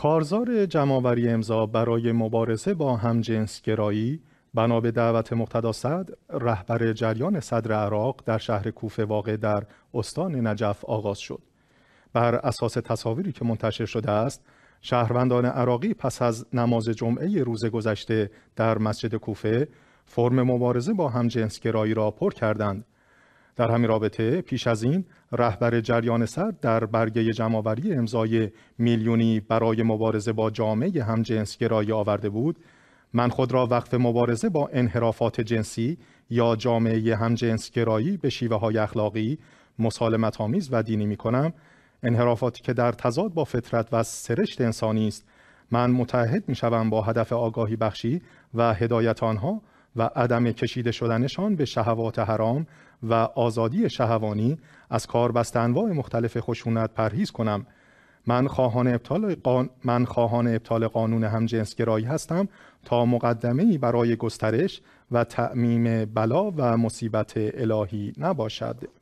کارزار جمعآوری امضا برای مبارزه با همجنسگرایی بنا به دعوت مقتدا رهبر جریان صدر عراق در شهر کوفه واقع در استان نجف آغاز شد بر اساس تصاویری که منتشر شده است شهروندان عراقی پس از نماز جمعه روز گذشته در مسجد کوفه فرم مبارزه با همجنسگرایی را پر کردند در همین رابطه پیش از این رهبر جریان سر در برگه جمعآوری امضای میلیونی برای مبارزه با جامعه همجنسگرایی آورده بود من خود را وقف مبارزه با انحرافات جنسی یا جامعه همجنسگرایی به شیوه های اخلاقی مسالمت آمیز و دینی می کنم انحرافاتی که در تضاد با فطرت و سرشت انسانی است من متحد می شوم با هدف آگاهی بخشی و هدایت آنها و عدم کشیده شدنشان به شهوات حرام و آزادی شهوانی از کاربست انواع مختلف خشونت پرهیز کنم من خواهان ابطال قان... من خواهان ابطال قانون همجنسگرایی هستم تا مقدمه‌ای برای گسترش و تعمیم بلا و مصیبت الهی نباشد